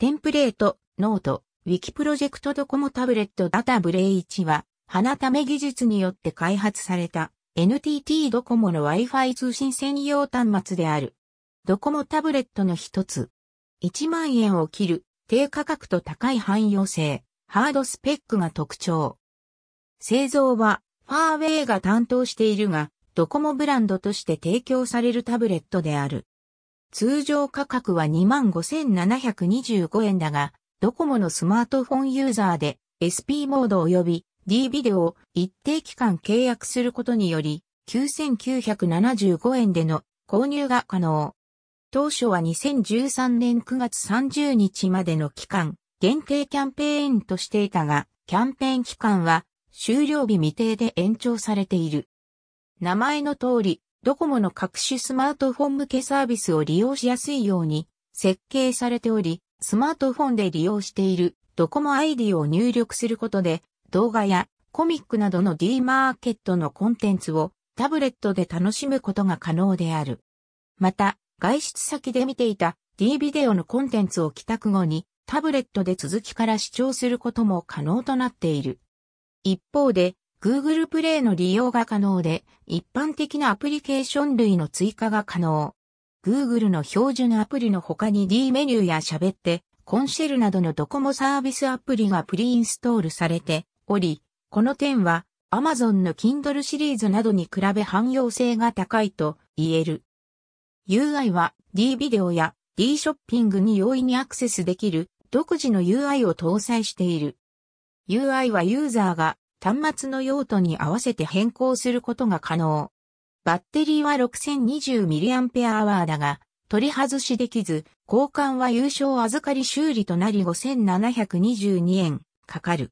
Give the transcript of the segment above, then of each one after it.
テンプレート、ノート、ウィキプロジェクトドコモタブレットダタブレイ1は、花ため技術によって開発された NTT ドコモの Wi-Fi 通信専用端末である。ドコモタブレットの一つ。1万円を切る低価格と高い汎用性、ハードスペックが特徴。製造はファーウェイが担当しているが、ドコモブランドとして提供されるタブレットである。通常価格は25,725円だが、ドコモのスマートフォンユーザーで SP モード及び D ビデオを一定期間契約することにより、9,975円での購入が可能。当初は2013年9月30日までの期間、限定キャンペーンとしていたが、キャンペーン期間は終了日未定で延長されている。名前の通り、ドコモの各種スマートフォン向けサービスを利用しやすいように設計されており、スマートフォンで利用しているドコモ ID を入力することで動画やコミックなどの D マーケットのコンテンツをタブレットで楽しむことが可能である。また、外出先で見ていた D ビデオのコンテンツを帰宅後にタブレットで続きから視聴することも可能となっている。一方で、Google Play の利用が可能で、一般的なアプリケーション類の追加が可能。Google の標準アプリの他に D メニューや喋って、コンシェルなどのドコモサービスアプリがプリインストールされており、この点は Amazon の Kindle シリーズなどに比べ汎用性が高いと言える。UI は D ビデオや D ショッピングに容易にアクセスできる独自の UI を搭載している。UI はユーザーが端末の用途に合わせて変更することが可能。バッテリーは 6020mAh だが、取り外しできず、交換は優勝預かり修理となり5722円かかる。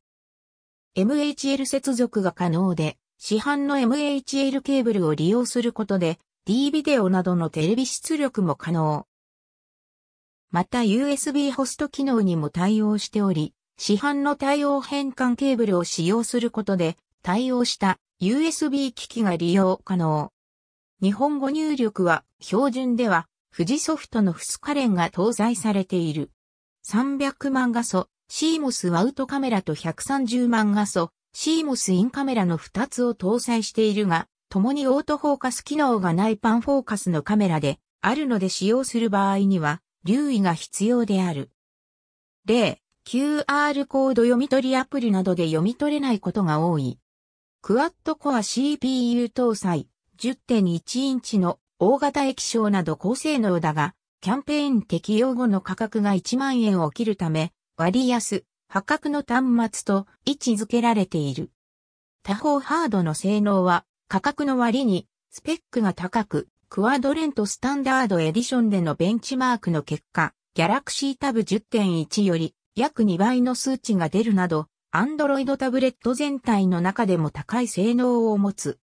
MHL 接続が可能で、市販の MHL ケーブルを利用することで、D ビデオなどのテレビ出力も可能。また USB ホスト機能にも対応しており、市販の対応変換ケーブルを使用することで対応した USB 機器が利用可能。日本語入力は標準では富士ソフトのフスカレンが搭載されている。300万画素、CMOS アウトカメラと130万画素、CMOS インカメラの2つを搭載しているが、共にオートフォーカス機能がないパンフォーカスのカメラであるので使用する場合には留意が必要である。例、QR コード読み取りアプリなどで読み取れないことが多い。クワッドコア CPU 搭載10.1インチの大型液晶など高性能だが、キャンペーン適用後の価格が1万円を切るため、割安、破格の端末と位置づけられている。他方ハードの性能は価格の割にスペックが高く、クワドレントスタンダードエディションでのベンチマークの結果、ギャラクシータブ10.1より約2倍の数値が出るなど、Android タブレット全体の中でも高い性能を持つ。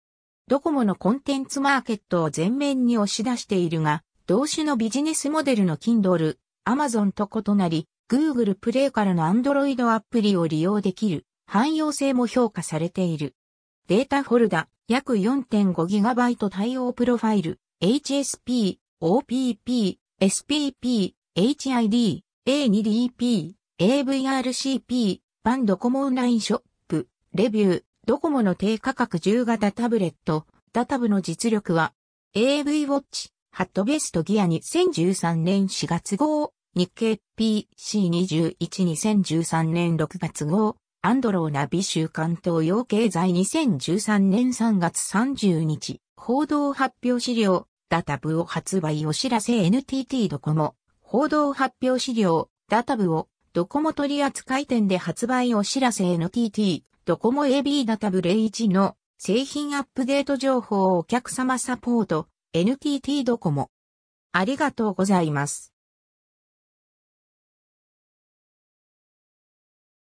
ドコモのコンテンツマーケットを全面に押し出しているが、同種のビジネスモデルの Kindle、Amazon と異なり、Google プレイからの Android アプリを利用できる汎用性も評価されている。データフォルダ、約 4.5GB 対応プロファイル、HSP、OPP、SPP、HID、A2DP、AVRCP、版ンドコモオンラインショップ、レビュー、ドコモの低価格10型タブレット、ダタブの実力は、AV ウォッチ、ハットベストギア2013年4月号、日経 PC21-2013 年6月号、アンドローナビ週刊東洋経済2013年3月30日、報道発表資料、ダタブを発売お知らせ NTT ドコモ、報道発表資料、ダタブをドコモ取扱店で発売お知らせ NTT、ドコモ AB ダタブレ1の製品アップデート情報をお客様サポート、NTT ドコモ。ありがとうございます。